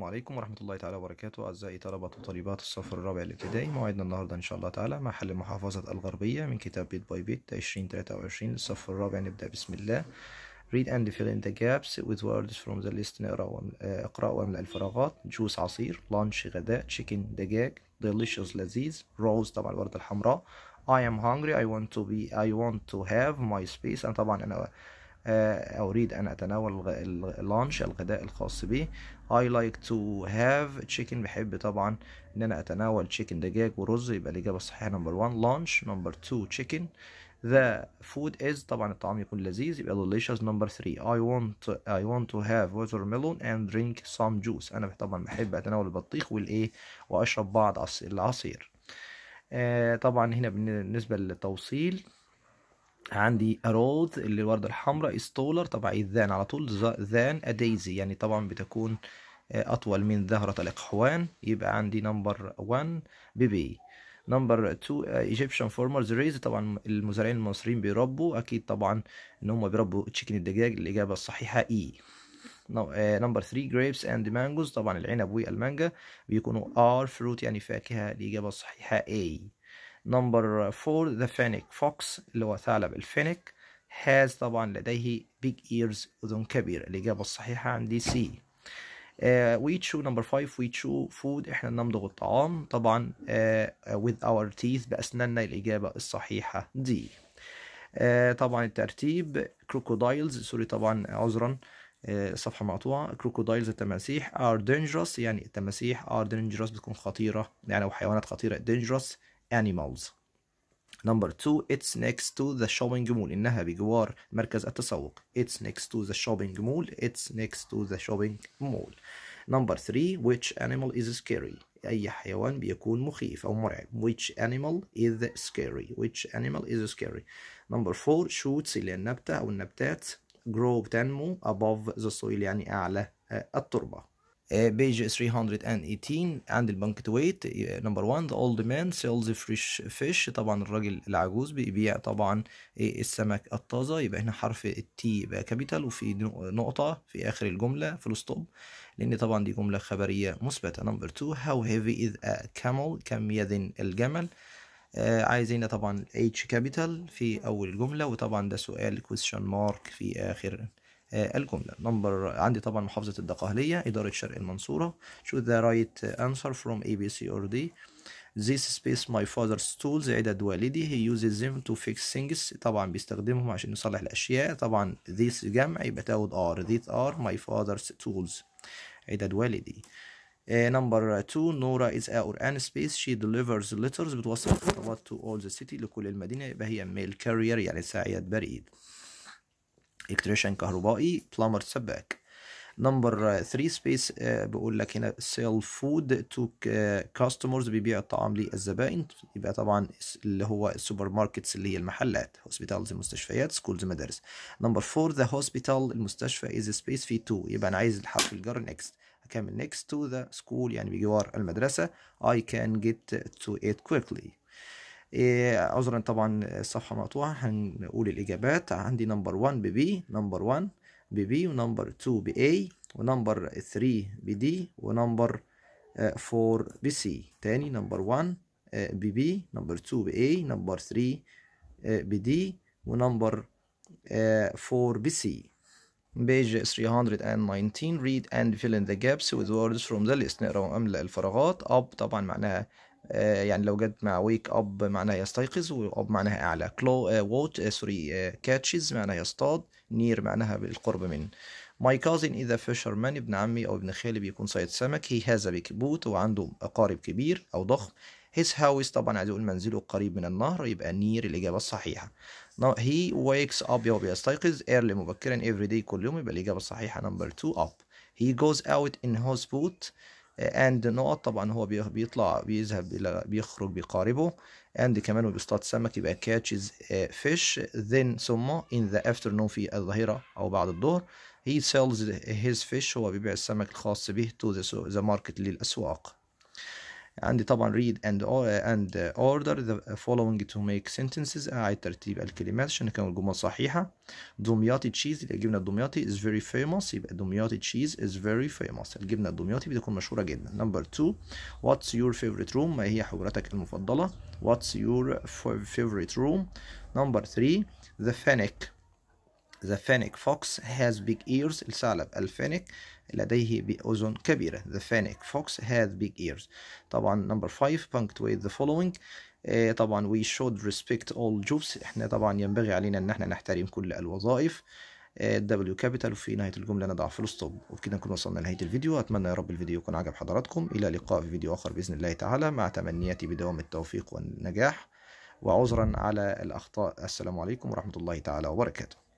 السلام عليكم ورحمة الله تعالى وبركاته أعزائي طلبة وطالبات الصف الرابع الابتدائي موعدنا النهاردة إن شاء الله تعالى مع حل محافظة الغربية من كتاب بيت باي بيت 2023 للصف الرابع نبدأ بسم الله read and fill in the gaps with words from the list نقرأ آه، اقرأ واملأ الفراغات جوس عصير lunch غداء chicken دجاج delicious لذيذ rose طبعا الوردة الحمراء I am hungry I want to be I want to have my space أنا طبعا أنا آه، أريد أن أتناول اللانش الغداء الخاص بي I like to have chicken بحب طبعا إن أنا أتناول chicken دجاج ورز يبقى الإجابة الصحيحة نمبر 1 lunch نمبر 2 chicken The food is طبعا الطعام يكون لذيذ يبقى delicious number 3 I want I want to have watermelon and drink some juice أنا طبعا بحب أتناول البطيخ والإيه وأشرب بعض العصير آه طبعا هنا بالنسبة للتوصيل عندي اروز اللي الوردة الحمراء استولر طبعا إيه، ذان على طول ذان اديزي يعني طبعا بتكون آه، أطول من زهرة الإقحوان يبقى عندي نمبر 1 بيبي نمبر 2 ايجيبشن فورمرز ريز طبعا المزارعين المصريين بيربوا اكيد طبعا ان هم بيربوا تشيكن الدجاج الاجابه الصحيحه e. اي آه، نمبر 3 جريبس اند مانجوز طبعا العنب والمانجا بيكونوا ار فروت يعني فاكهه الاجابه الصحيحه اي نمبر 4 ذا فينيك فوكس اللي هو ثعلب الفينيك هاز طبعا لديه بيج ايرز اذن كبيره الاجابه الصحيحه عندي سي وي تشو نمبر 5 وي تشو فود احنا نمضغ الطعام طبعا آه، with اور تيث باسناننا الاجابه الصحيحه دي uh, آه، طبعا الترتيب كروكودايلز سوري طبعا عذرا آه، صفحة مقطوعة كروكودايلز التماسيح are dangerous يعني التماسيح are dangerous بتكون خطيرة يعني أو حيوانات خطيرة dangerous animals Number two, it's next to the shopping mall إنها بجوار مركز التسوق It's next to the shopping mall It's next to the shopping mall Number three, which animal is scary أي حيوان بيكون مخيف أو مرعب Which animal is scary Which animal is scary Number four, shoots اللي النبتة أو النبتات grow بتنمو above the soil يعني أعلى التربة بيج آه، 318 عند البنك تويت نمبر 1 ذا اولد مان سيلز فريش فيش طبعا الراجل العجوز بيبيع طبعا آه، السمك الطازه يبقى هنا حرف التي يبقى كابيتال وفي نقطه في اخر الجمله فول ستوب لان طبعا دي جمله خبريه مثبته نمبر 2 هاو هيفي از ا كامل كم يزن الجمل آه عايزين طبعا اتش كابيتال في اول الجمله وطبعا ده سؤال كويشن مارك في اخر آه، الجملة نمبر عندي طبعا محافظة الدقهلية إدارة شرق المنصورة choose the right answer from A B C or D This space my father's tools عدد والدي he uses them to fix things طبعا بيستخدمهم عشان يصلح الأشياء طبعا this جمع يبقى تاخد are these are my father's tools عدد والدي آه، نمبر 2 نورا is our قران space she delivers letters بتوصل الخطابات to all the city لكل المدينه يبقى هي mail carrier يعني ساعيه بريد الكتريشن كهربائي بلامر سباك نمبر 3 سبيس آه، بقول لك هنا سيل فود تو كاستمرز بيبيع الطعام للزبائن يبقى طبعا اللي هو السوبر ماركتس اللي هي المحلات هوسبيتالز المستشفيات سكولز مدارس نمبر 4 ذا هوسبيتال المستشفى از سبيس في 2 يبقى انا عايز الحرف الجر نيكست هكمل next to the school يعني بجوار المدرسة I can get to it quickly إيه، عذرا طبعا الصفحه مقطوعه هنقول الاجابات عندي نمبر 1 ببي نمبر 1 ببي ونمبر 2 باي ونمبر 3 بدي ونمبر 4 بسي تاني نمبر 1 ببي نمبر 2 باي نمبر 3 بدي ونمبر 4 بسي page 319 read and fill in the gaps with words from the list نقرا واملأ الفراغات up طبعا معناها آه، يعني لو جت مع ويك اب معناها يستيقظ واب معناها اعلى كلو ووت سوري كاتشز معناها يصطاد نير معناها بالقرب من ماي كازن اذا فيشرمان ابن عمي او ابن خالي بيكون صيد سمك هي هذا بيك بوت وعنده اقارب كبير او ضخم هيز هاوس طبعا عايز يقول منزله قريب من النهر يبقى نير الإجابة الصحيحة هي ويكس أب يوم بيستيقظ ايرلي مبكرا افري داي كل يوم يبقى الإجابة الصحيحة نمبر 2 أب هي جوز أوت إن هوز بوت اند نقط طبعا هو بيطلع بيذهب الى بيخرج بقاربه اند كمان وبيصطاد سمك يبقى كاتشز فيش ذن ثم ان ذا afternoon في الظهيره او بعد الظهر هي سيلز هيز فيش هو بيبيع السمك الخاص به تو ذا ماركت للاسواق عندي طبعا read and and uh, order the uh, following to make sentences أعيد ترتيب الكلمات عشان يكون الجمل صحيحة دمياطي تشيز الجبنة الدمياطي is very famous يبقى دمياطي cheese is very famous الجبنة الدمياطي بتكون مشهورة جدا number two what's your favorite room ما هي حضرتك المفضلة what's your favorite room number three the fennec The fennec fox has big ears الثعلب الفennec لديه أذن كبيرة The fennec fox has big ears طبعا number 5 punctuate the following إيه، طبعا we should respect all jobs احنا طبعا ينبغي علينا ان احنا نحترم كل الوظائف دبليو كابيتال وفي نهايه الجمله نضع في الستوب وبكده نكون وصلنا لنهايه الفيديو اتمنى يا رب الفيديو يكون عجب حضراتكم الى لقاء في فيديو اخر باذن الله تعالى مع تمنياتي بدوام التوفيق والنجاح وعذرا على الاخطاء السلام عليكم ورحمه الله تعالى وبركاته